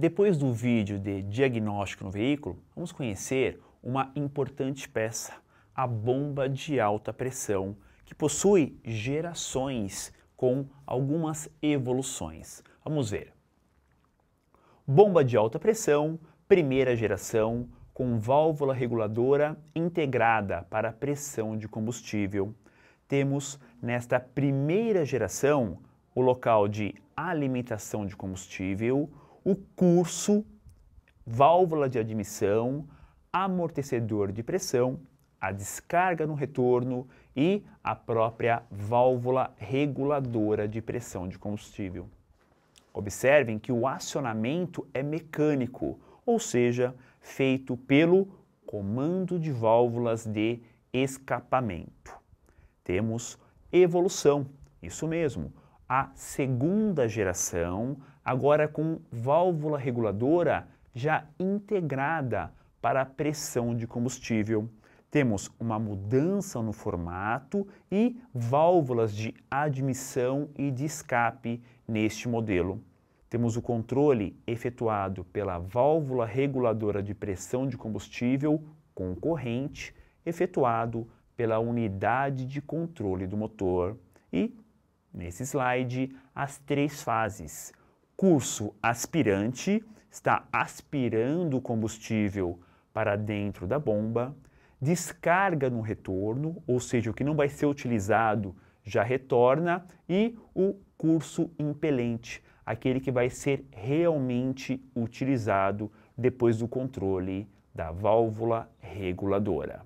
Depois do vídeo de diagnóstico no veículo, vamos conhecer uma importante peça, a bomba de alta pressão, que possui gerações com algumas evoluções. Vamos ver. Bomba de alta pressão, primeira geração, com válvula reguladora integrada para pressão de combustível. Temos nesta primeira geração o local de alimentação de combustível, o curso, válvula de admissão, amortecedor de pressão, a descarga no retorno e a própria válvula reguladora de pressão de combustível. Observem que o acionamento é mecânico, ou seja, feito pelo comando de válvulas de escapamento. Temos evolução, isso mesmo, a segunda geração, agora com válvula reguladora já integrada para a pressão de combustível. Temos uma mudança no formato e válvulas de admissão e de escape neste modelo. Temos o controle efetuado pela válvula reguladora de pressão de combustível concorrente, efetuado pela unidade de controle do motor. E nesse slide as três fases. Curso aspirante está aspirando combustível para dentro da bomba, descarga no retorno, ou seja, o que não vai ser utilizado já retorna, e o curso impelente, aquele que vai ser realmente utilizado depois do controle da válvula reguladora.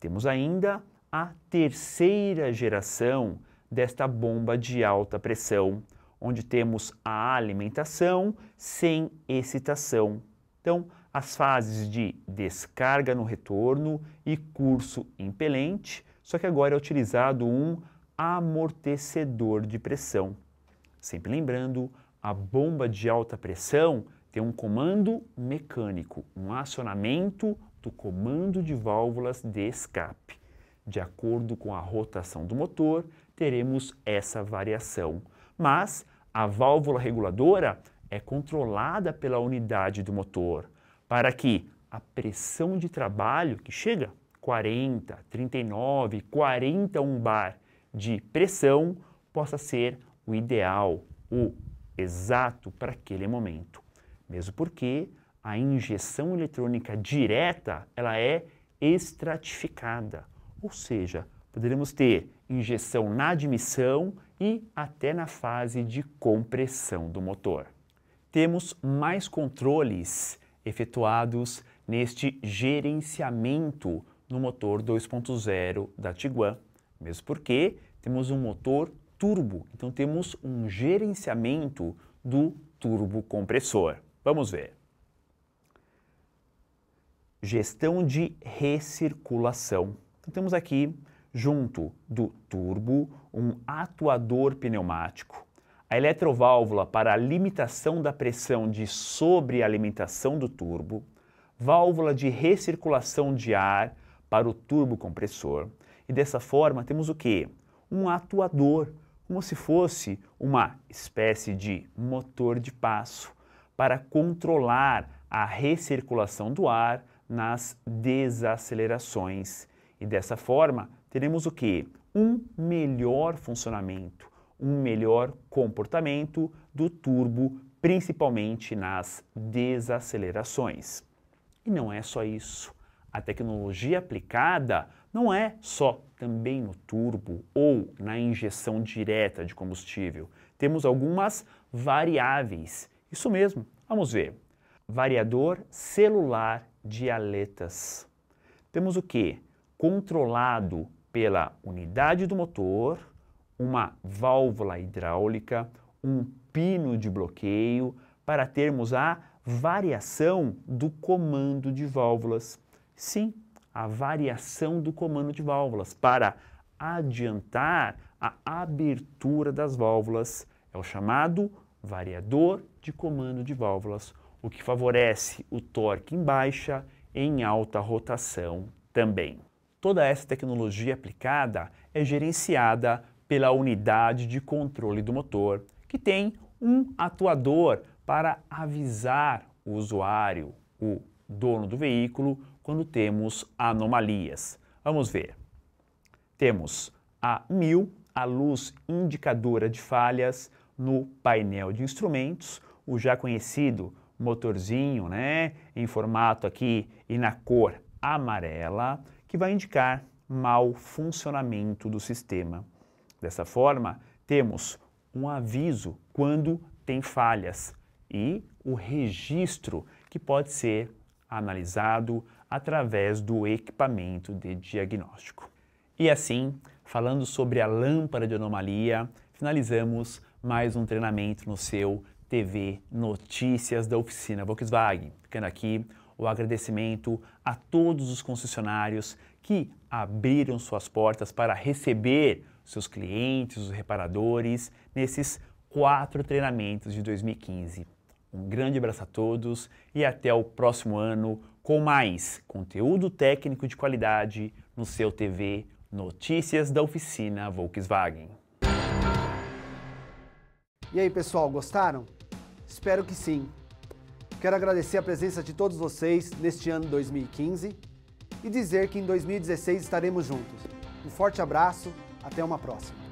Temos ainda a terceira geração, desta bomba de alta pressão, onde temos a alimentação sem excitação. Então, as fases de descarga no retorno e curso impelente, só que agora é utilizado um amortecedor de pressão. Sempre lembrando, a bomba de alta pressão tem um comando mecânico, um acionamento do comando de válvulas de escape de acordo com a rotação do motor, teremos essa variação. Mas a válvula reguladora é controlada pela unidade do motor, para que a pressão de trabalho, que chega 40, 39, 41 bar de pressão, possa ser o ideal, o exato para aquele momento. Mesmo porque a injeção eletrônica direta, ela é estratificada ou seja, poderemos ter injeção na admissão e até na fase de compressão do motor. Temos mais controles efetuados neste gerenciamento no motor 2.0 da Tiguan, mesmo porque temos um motor turbo, então temos um gerenciamento do turbo compressor. Vamos ver. Gestão de recirculação então temos aqui, junto do turbo, um atuador pneumático, a eletroválvula para a limitação da pressão de sobrealimentação do turbo, válvula de recirculação de ar para o turbo compressor. E dessa forma temos o que? Um atuador, como se fosse uma espécie de motor de passo para controlar a recirculação do ar nas desacelerações e dessa forma, teremos o que? Um melhor funcionamento, um melhor comportamento do turbo, principalmente nas desacelerações. E não é só isso. A tecnologia aplicada não é só também no turbo ou na injeção direta de combustível. Temos algumas variáveis. Isso mesmo, vamos ver. Variador celular de aletas. Temos o que? controlado pela unidade do motor, uma válvula hidráulica, um pino de bloqueio, para termos a variação do comando de válvulas. Sim, a variação do comando de válvulas para adiantar a abertura das válvulas. É o chamado variador de comando de válvulas, o que favorece o torque em baixa e em alta rotação também. Toda essa tecnologia aplicada é gerenciada pela unidade de controle do motor, que tem um atuador para avisar o usuário, o dono do veículo, quando temos anomalias. Vamos ver. Temos a 1000, a luz indicadora de falhas no painel de instrumentos, o já conhecido motorzinho, né, em formato aqui e na cor amarela que vai indicar mau funcionamento do sistema. Dessa forma, temos um aviso quando tem falhas e o registro que pode ser analisado através do equipamento de diagnóstico. E assim, falando sobre a lâmpada de anomalia, finalizamos mais um treinamento no seu TV Notícias da Oficina Volkswagen. Ficando aqui, o agradecimento a todos os concessionários que abriram suas portas para receber seus clientes, os reparadores, nesses quatro treinamentos de 2015. Um grande abraço a todos e até o próximo ano com mais conteúdo técnico de qualidade no seu TV Notícias da Oficina Volkswagen. E aí, pessoal, gostaram? Espero que sim. Quero agradecer a presença de todos vocês neste ano 2015 e dizer que em 2016 estaremos juntos. Um forte abraço, até uma próxima.